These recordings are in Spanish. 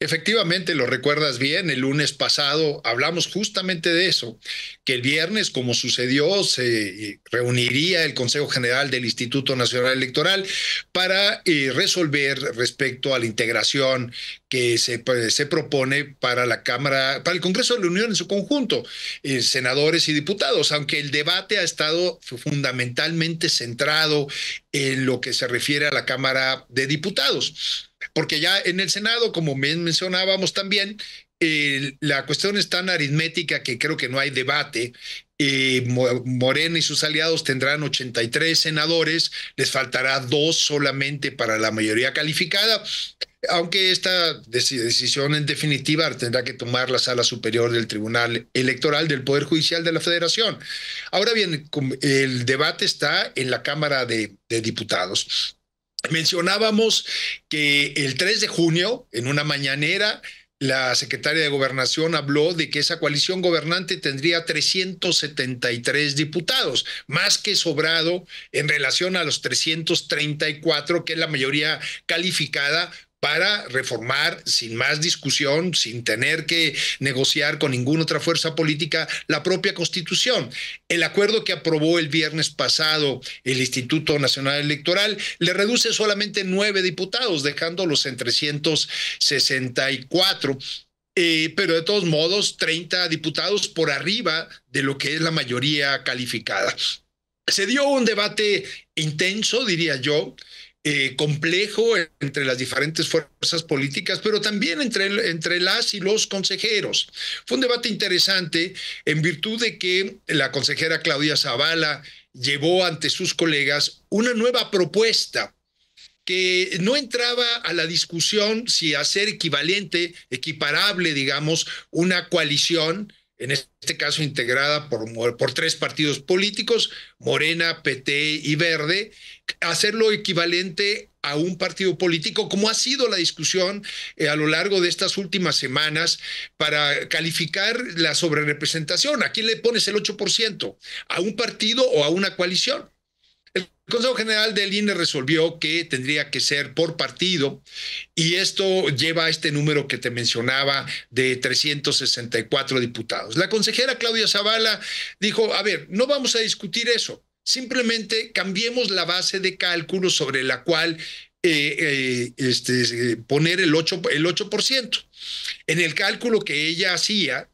Efectivamente, lo recuerdas bien, el lunes pasado hablamos justamente de eso, que el viernes, como sucedió, se eh, reuniría el Consejo General del Instituto Nacional Electoral para eh, resolver respecto a la integración que eh, se, propone para la Cámara, para el Congreso de la Unión en su conjunto, senadores y diputados, aunque el debate ha estado fundamentalmente centrado en lo que se refiere a la Cámara de Diputados porque ya en el Senado, como mencionábamos también, la cuestión es tan aritmética que creo que no hay debate. Morena y sus aliados tendrán 83 senadores, les faltará dos solamente para la mayoría calificada, aunque esta decisión en definitiva tendrá que tomar la sala superior del Tribunal Electoral del Poder Judicial de la Federación. Ahora bien, el debate está en la Cámara de Diputados. Mencionábamos que el 3 de junio, en una mañanera, la secretaria de Gobernación habló de que esa coalición gobernante tendría 373 diputados, más que sobrado en relación a los 334, que es la mayoría calificada para reformar sin más discusión, sin tener que negociar con ninguna otra fuerza política, la propia constitución. El acuerdo que aprobó el viernes pasado el Instituto Nacional Electoral le reduce solamente nueve diputados, dejándolos en 364. Eh, pero de todos modos, 30 diputados por arriba de lo que es la mayoría calificada. Se dio un debate intenso, diría yo, eh, complejo entre las diferentes fuerzas políticas, pero también entre, entre las y los consejeros. Fue un debate interesante en virtud de que la consejera Claudia Zavala llevó ante sus colegas una nueva propuesta que no entraba a la discusión si hacer equivalente, equiparable, digamos, una coalición en este caso integrada por, tres partidos políticos, Morena, PT y Verde, hacerlo equivalente a un partido político, como ha sido la discusión eh, a lo largo de estas últimas semanas para calificar la sobrerepresentación. ¿A quién le pones el 8%? ¿A un partido o a una coalición? El Consejo General del INE resolvió que tendría que ser por partido y esto lleva a este número que te mencionaba de 364 diputados. La consejera Claudia Zavala dijo, a ver, no vamos a discutir eso, simplemente cambiemos la base de cálculo sobre la cual eh, eh, este, eh, poner el el 8%. En el cálculo que ella hacía,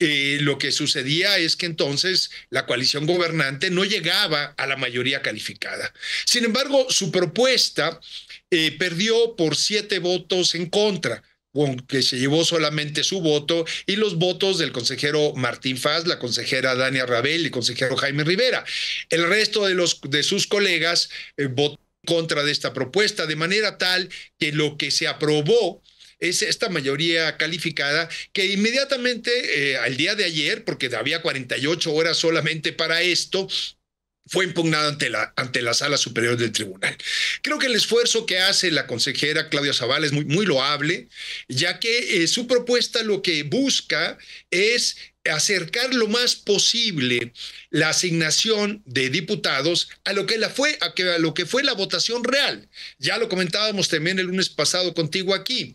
eh, lo que sucedía es que entonces la coalición gobernante no llegaba a la mayoría calificada. Sin embargo, su propuesta eh, perdió por siete votos en contra aunque se llevó solamente su voto y los votos del consejero Martín Faz, la consejera Dania Rabel y el consejero Jaime Rivera. El resto de, los, de sus colegas eh, votó en contra de esta propuesta, de manera tal que lo que se aprobó es esta mayoría calificada que inmediatamente eh, al día de ayer, porque había 48 horas solamente para esto, fue impugnada ante la, ante la sala superior del tribunal. Creo que el esfuerzo que hace la consejera Claudia Zavala es muy, muy loable, ya que eh, su propuesta lo que busca es acercar lo más posible la asignación de diputados a lo que la fue a, que, a lo que fue la votación real. Ya lo comentábamos también el lunes pasado contigo aquí.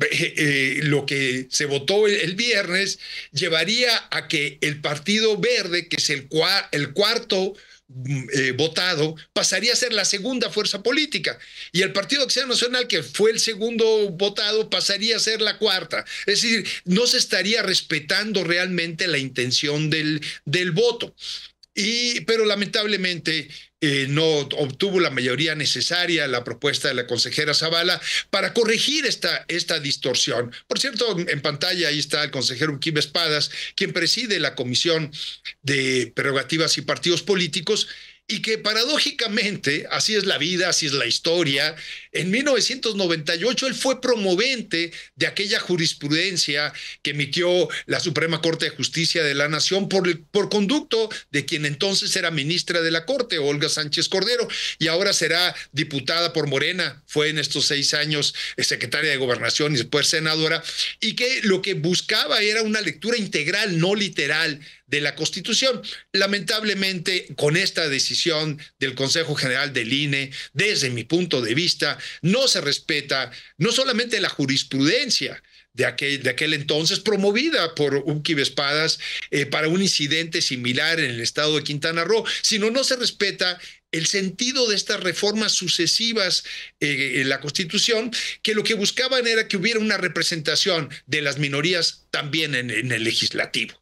Eh, eh, lo que se votó el, viernes llevaría a que el Partido Verde, que es el, el cuarto Mm, eh, votado, pasaría a ser la segunda fuerza política. Y el Partido Acción Nacional, que fue el segundo votado, pasaría a ser la cuarta. Es decir, no se estaría respetando realmente la intención del, del voto. Y, pero lamentablemente eh, no obtuvo la mayoría necesaria la propuesta de la consejera Zavala para corregir esta, esta distorsión. Por cierto, en pantalla ahí está el consejero Kim Espadas, quien preside la Comisión de Prerrogativas y Partidos Políticos, y que paradójicamente, así es la vida, así es la historia, en 1998 él fue promovente de aquella jurisprudencia que emitió la Suprema Corte de Justicia de la Nación por, por conducto de quien entonces era ministra de la Corte, Olga Sánchez Cordero, y ahora será diputada por Morena, fue en estos seis años eh, secretaria de Gobernación y después senadora, y que lo que buscaba era una lectura integral, no literal, de la Constitución. Lamentablemente, con esta decisión del Consejo General del INE, desde mi punto de vista, no se respeta no solamente la jurisprudencia, de aquel, de aquel entonces, promovida por un Espadas eh, para un incidente similar en el estado de Quintana Roo, sino no se respeta el sentido de estas reformas sucesivas eh, en la Constitución, que lo que buscaban era que hubiera una representación de las minorías también en, el legislativo.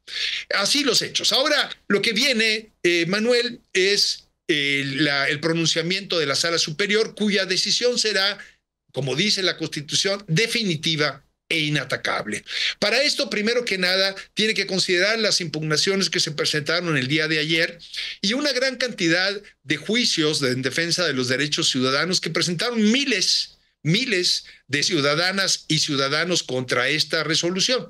Así los hechos. Ahora, lo que viene, eh, Manuel, es el pronunciamiento de la Sala Superior, cuya decisión será, como dice la Constitución, definitiva e inatacable. Para esto, primero que nada, tiene que considerar las impugnaciones que se presentaron el día de ayer y una gran cantidad de juicios en defensa de los derechos ciudadanos que presentaron miles, miles de ciudadanas y ciudadanos contra esta resolución.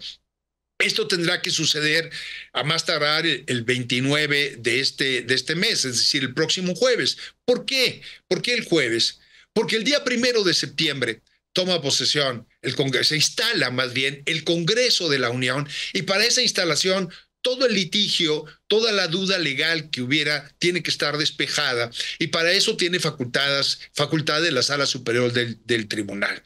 Esto tendrá que suceder a más tardar el 29 de este, de este mes, es decir, el próximo jueves. ¿Por qué? ¿Por qué el jueves? Porque el día primero de septiembre, toma posesión, el Congreso, se instala más bien el Congreso de la Unión y para esa instalación todo el litigio, toda la duda legal que hubiera tiene que estar despejada y para eso tiene facultades, facultades de la sala superior del, del tribunal.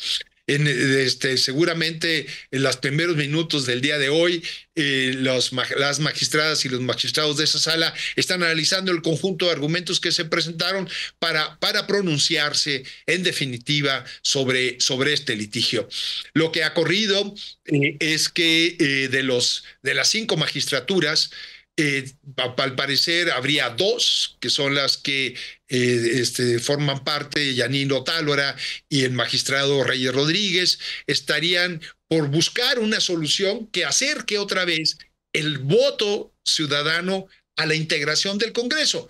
Este, seguramente en los primeros minutos del día de hoy, eh, las magistradas y los magistrados de esa sala están analizando el conjunto de argumentos que se presentaron para, para pronunciarse en definitiva sobre, sobre este litigio. Lo que ha corrido eh, es que eh, de, los, de las cinco magistraturas, eh, al parecer habría dos, que son las que eh, este, forman parte Yanino Tálora y el magistrado Reyes Rodríguez, estarían por buscar una solución que acerque otra vez el voto ciudadano a la integración del Congreso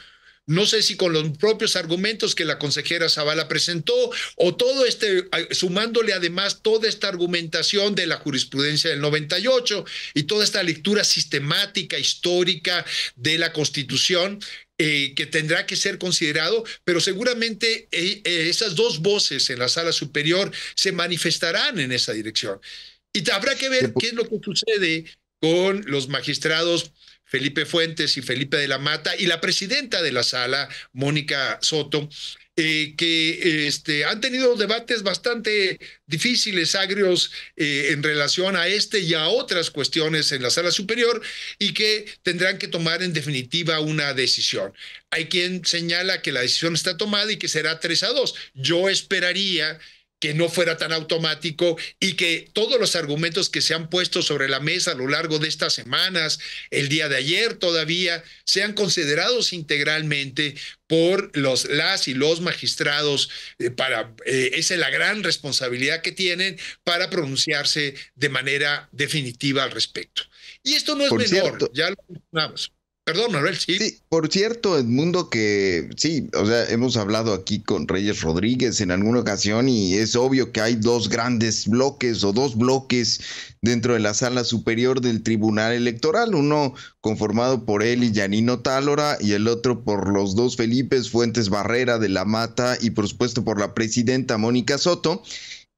no sé si con los propios argumentos que la consejera Zavala presentó o todo este, eh, sumándole además toda esta argumentación de la jurisprudencia del 98 y toda esta lectura sistemática, histórica de la Constitución. Eh, que tendrá que ser considerado, pero seguramente eh, esas dos voces en la sala superior se manifestarán en esa dirección. Y habrá que ver qué es lo que sucede con los magistrados Felipe Fuentes y Felipe de la Mata, y la presidenta de la sala, Mónica Soto, eh, que este, han tenido debates bastante difíciles, agrios, eh, en relación a este y a otras cuestiones en la sala superior y que tendrán que tomar en definitiva una decisión. Hay quien señala que la decisión está tomada y que será 3 a 2. Yo esperaría que no fuera tan automático y que todos los argumentos que se han puesto sobre la mesa a lo largo de estas semanas, el día de ayer todavía, sean considerados integralmente por los, las y los magistrados. Eh, para, eh, esa es la gran responsabilidad que tienen para pronunciarse de manera definitiva al respecto. Y esto no es menor, ya lo mencionamos. Perdón, Manuel, sí. Sí, por cierto, Edmundo, que sí, o sea, hemos hablado aquí con Reyes Rodríguez en alguna ocasión y es obvio que hay dos grandes bloques o dos bloques dentro de la sala superior del Tribunal Electoral, uno conformado por él y Yanino Tálora y el otro por los dos Felipe Fuentes Barrera de la Mata y por supuesto por la presidenta Mónica Soto.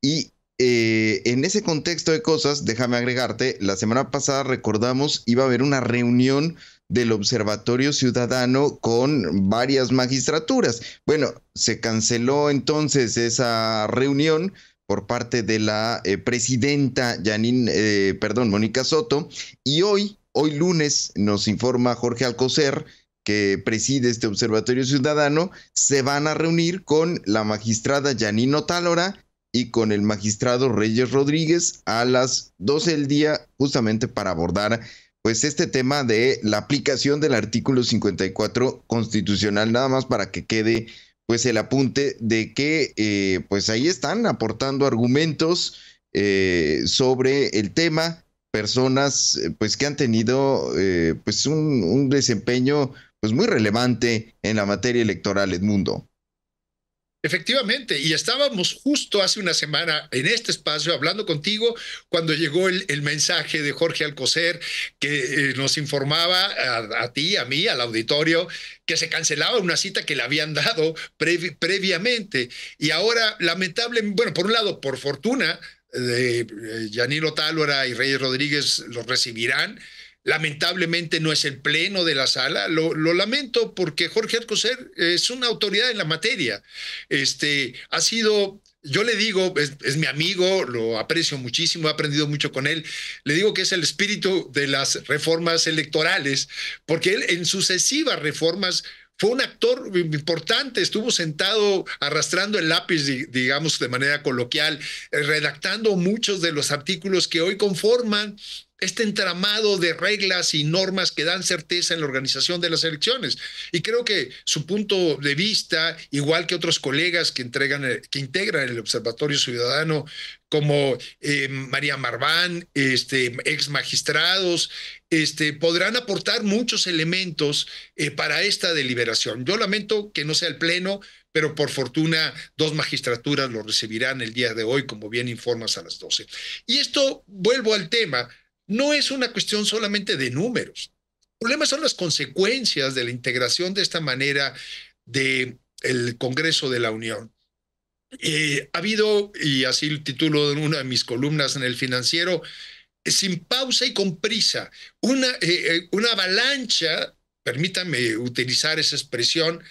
Y eh, en ese contexto de cosas, déjame agregarte, la semana pasada recordamos iba a haber una reunión del Observatorio Ciudadano con varias magistraturas. Bueno, se canceló entonces esa reunión por parte de la eh, presidenta Janine, eh, perdón, Mónica Soto, y hoy, hoy lunes, nos informa Jorge Alcocer, que preside este Observatorio Ciudadano, se van a reunir con la magistrada Janine Otálora y con el magistrado Reyes Rodríguez a las 12 del día, justamente para abordar pues este tema de la aplicación del artículo 54 constitucional, nada más para que quede pues el apunte de que eh, pues ahí están aportando argumentos eh, sobre el tema, personas eh, pues que han tenido pues un, un desempeño pues muy relevante en la materia electoral, Edmundo. Efectivamente, y estábamos justo hace una semana en este espacio hablando contigo cuando llegó el, mensaje de Jorge Alcocer que eh, nos informaba a, ti, a mí, al auditorio, que se cancelaba una cita que le habían dado previamente. Y ahora, lamentablemente, bueno, por un lado, por fortuna, eh, de eh, Yanilo Tálora y Reyes Rodríguez los recibirán lamentablemente no es el pleno de la sala. Lo, lamento porque Jorge Arcoser es una autoridad en la materia. Este, ha sido, yo le digo, es, mi amigo, lo aprecio muchísimo, he aprendido mucho con él. Le digo que es el espíritu de las reformas electorales, porque él en sucesivas reformas fue un actor importante, estuvo sentado arrastrando el lápiz, digamos de manera coloquial, eh, redactando muchos de los artículos que hoy conforman este entramado de reglas y normas que dan certeza en la organización de las elecciones. Y creo que su punto de vista, igual que otros colegas que, entregan, eh, que integran el Observatorio Ciudadano, como eh, María Marván, este, ex magistrados, este, podrán aportar muchos elementos eh, para esta deliberación. Yo lamento que no sea el Pleno, pero por fortuna dos magistraturas lo recibirán el día de hoy, como bien informas a las 12. Y esto, vuelvo al tema, no es una cuestión solamente de números. El problema son las consecuencias de la integración de esta manera del Congreso de la Unión. Eh, ha habido, y así el título de una de mis columnas en el financiero, eh, sin pausa y con prisa, una, eh, una avalancha permítame utilizar esa expresión,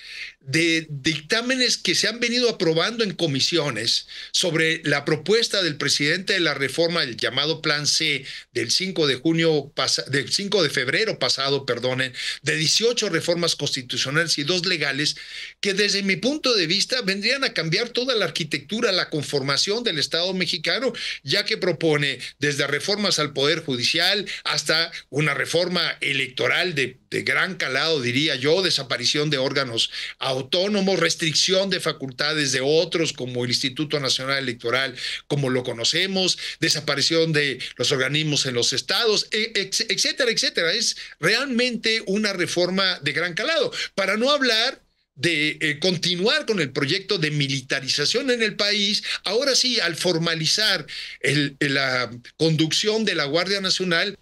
de dictámenes que se han venido aprobando en comisiones sobre la propuesta del presidente de la reforma el llamado Plan C del 5 de junio del 5 de febrero pasado, perdonen, de 18 reformas constitucionales y dos legales que desde mi punto de vista vendrían a cambiar toda la arquitectura, la conformación del Estado mexicano, ya que propone desde reformas al poder judicial hasta una reforma electoral de de gran calado, diría yo, desaparición de órganos autónomos, restricción de facultades de otros como el Instituto Nacional Electoral, como lo conocemos, desaparición de los organismos en los estados, e, etcétera, etcétera. Es realmente una reforma de gran calado, para no hablar de eh, continuar con el proyecto de militarización en el país, ahora sí, al formalizar la conducción de la Guardia Nacional,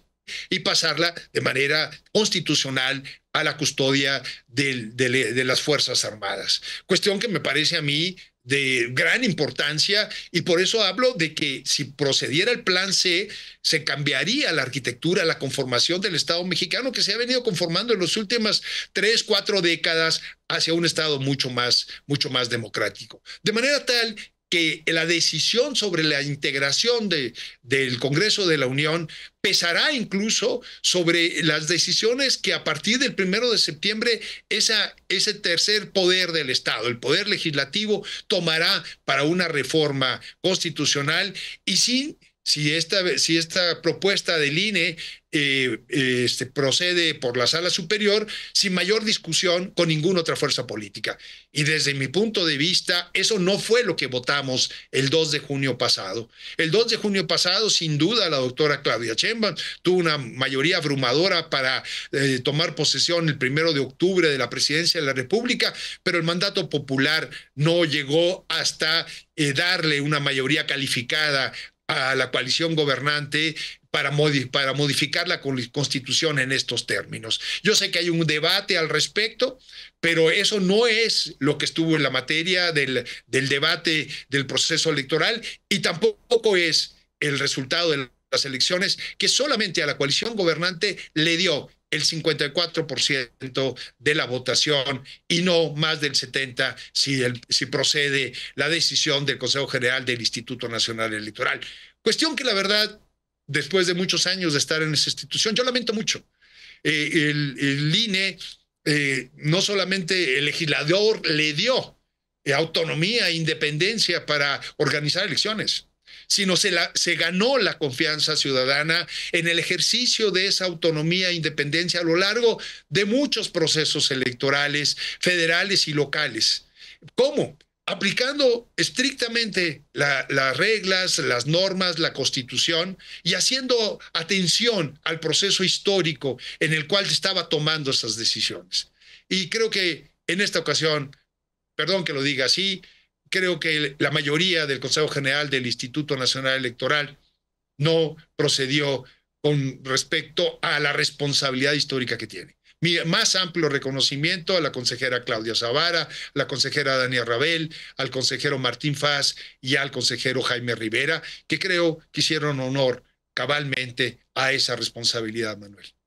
y pasarla de manera constitucional a la custodia de, las Fuerzas Armadas. Cuestión que me parece a mí de gran importancia y por eso hablo de que si procediera el plan C, se cambiaría la arquitectura, la conformación del Estado mexicano que se ha venido conformando en las últimas tres, cuatro décadas hacia un Estado mucho más, mucho más democrático. De manera tal que la decisión sobre la integración de, del Congreso de la Unión pesará incluso sobre las decisiones que a partir del primero de septiembre esa, ese tercer poder del Estado, el poder legislativo, tomará para una reforma constitucional y sin si esta, si esta propuesta del INE eh, este, procede por la sala superior sin mayor discusión con ninguna otra fuerza política. Y desde mi punto de vista, eso no fue lo que votamos el 2 de junio pasado. El 2 de junio pasado, sin duda, la doctora Claudia Chemba tuvo una mayoría abrumadora para eh, tomar posesión el primero de octubre de la presidencia de la República, pero el mandato popular no llegó hasta eh, darle una mayoría calificada a la coalición gobernante para, para modificar la constitución en estos términos. Yo sé que hay un debate al respecto, pero eso no es lo que estuvo en la materia del, del debate del proceso electoral y tampoco es el resultado de las elecciones que solamente a la coalición gobernante le dio el 54% de la votación y no más del 70% si, si procede la decisión del Consejo General del Instituto Nacional Electoral. Cuestión que la verdad, después de muchos años de estar en esa institución, yo lamento mucho. Eh, el, el, INE, eh, no solamente el legislador le dio autonomía e independencia para organizar elecciones, sino se, se ganó la confianza ciudadana en el ejercicio de esa autonomía e independencia a lo largo de muchos procesos electorales, federales y locales. ¿Cómo? aplicando estrictamente las reglas, las normas, la constitución y haciendo atención al proceso histórico en el cual estaba tomando esas decisiones. Y creo que en esta ocasión, perdón que lo diga así, creo que la mayoría del Consejo General del Instituto Nacional Electoral no procedió con respecto a la responsabilidad histórica que tiene. Mi más amplio reconocimiento a la consejera Claudia Zavara, a la consejera Daniel Rabel, al consejero Martín Faz y al consejero Jaime Rivera, que creo que hicieron honor cabalmente a esa responsabilidad, Manuel.